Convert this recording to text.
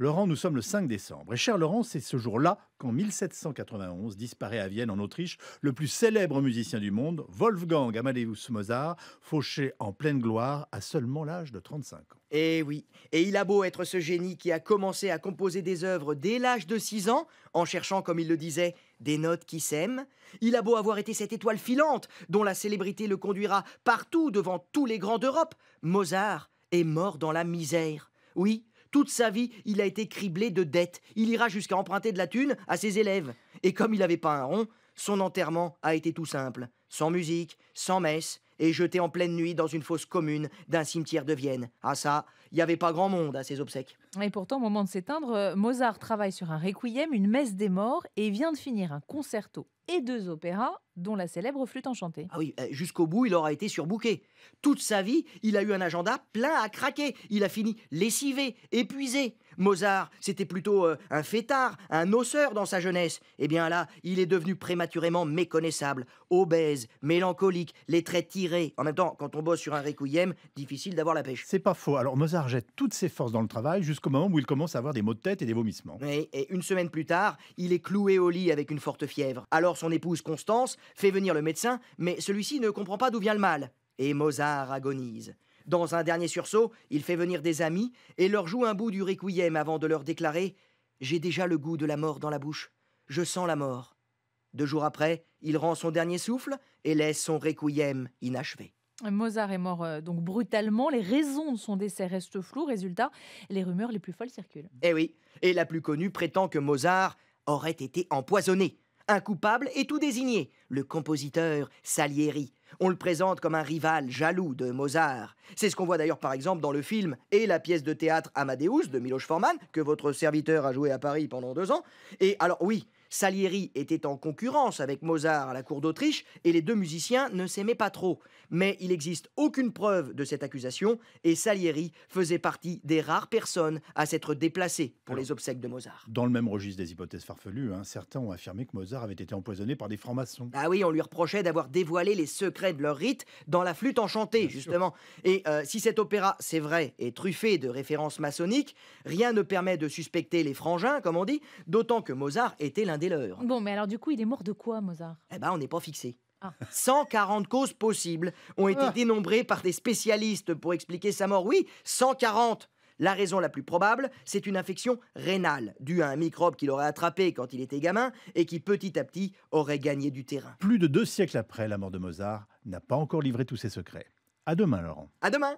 Laurent, nous sommes le 5 décembre. Et cher Laurent, c'est ce jour-là qu'en 1791 disparaît à Vienne, en Autriche, le plus célèbre musicien du monde, Wolfgang Amadeus Mozart, fauché en pleine gloire à seulement l'âge de 35 ans. Eh oui, et il a beau être ce génie qui a commencé à composer des œuvres dès l'âge de 6 ans, en cherchant, comme il le disait, des notes qui s'aiment, il a beau avoir été cette étoile filante dont la célébrité le conduira partout devant tous les grands d'Europe, Mozart est mort dans la misère. Oui, toute sa vie, il a été criblé de dettes. Il ira jusqu'à emprunter de la thune à ses élèves. Et comme il n'avait pas un rond, son enterrement a été tout simple. Sans musique, sans messe, et jeté en pleine nuit dans une fosse commune d'un cimetière de Vienne. Ah ça, il n'y avait pas grand monde à ses obsèques. Et pourtant, au moment de s'éteindre, euh, Mozart travaille sur un requiem, une messe des morts, et vient de finir un concerto et deux opéras, dont la célèbre Flûte enchantée. Ah oui, euh, jusqu'au bout, il aura été surbooké. Toute sa vie, il a eu un agenda plein à craquer. Il a fini lessivé, épuisé. Mozart, c'était plutôt euh, un fêtard, un osseur dans sa jeunesse. Eh bien là, il est devenu prématurément méconnaissable, obèse, mélancolique, les traits tirés. En même temps, quand on bosse sur un requiem, difficile d'avoir la pêche. C'est pas faux. Alors Mozart jette toutes ses forces dans le travail jusqu'au moment où il commence à avoir des maux de tête et des vomissements. et une semaine plus tard, il est cloué au lit avec une forte fièvre. Alors son épouse Constance, fait venir le médecin, mais celui-ci ne comprend pas d'où vient le mal. Et Mozart agonise. Dans un dernier sursaut, il fait venir des amis et leur joue un bout du requiem avant de leur déclarer J'ai déjà le goût de la mort dans la bouche. Je sens la mort. Deux jours après, il rend son dernier souffle et laisse son requiem inachevé. Mozart est mort euh, donc brutalement. Les raisons de son décès restent floues. Résultat, les rumeurs les plus folles circulent. Eh oui, et la plus connue prétend que Mozart aurait été empoisonné un coupable est tout désigné, le compositeur Salieri. On le présente comme un rival jaloux de Mozart. C'est ce qu'on voit d'ailleurs par exemple dans le film et la pièce de théâtre Amadeus de Miloš Forman, que votre serviteur a joué à Paris pendant deux ans. Et alors oui, Salieri était en concurrence avec Mozart à la cour d'Autriche et les deux musiciens ne s'aimaient pas trop. Mais il n'existe aucune preuve de cette accusation et Salieri faisait partie des rares personnes à s'être déplacées pour les obsèques de Mozart. Dans le même registre des hypothèses farfelues, hein, certains ont affirmé que Mozart avait été empoisonné par des francs-maçons. Ah oui, on lui reprochait d'avoir dévoilé les secrets de leur rite dans la flûte enchantée, justement. Et euh, si cet opéra, c'est vrai, est truffé de références maçonniques, rien ne permet de suspecter les frangins, comme on dit, d'autant que Mozart était l'un Bon, mais alors du coup, il est mort de quoi, Mozart Eh ben, on n'est pas fixé. 140 ah. causes possibles ont été ah. dénombrées par des spécialistes pour expliquer sa mort. Oui, 140 la raison la plus probable, c'est une infection rénale, due à un microbe qu'il aurait attrapé quand il était gamin et qui petit à petit aurait gagné du terrain. Plus de deux siècles après la mort de Mozart, n'a pas encore livré tous ses secrets. À demain, Laurent. À demain.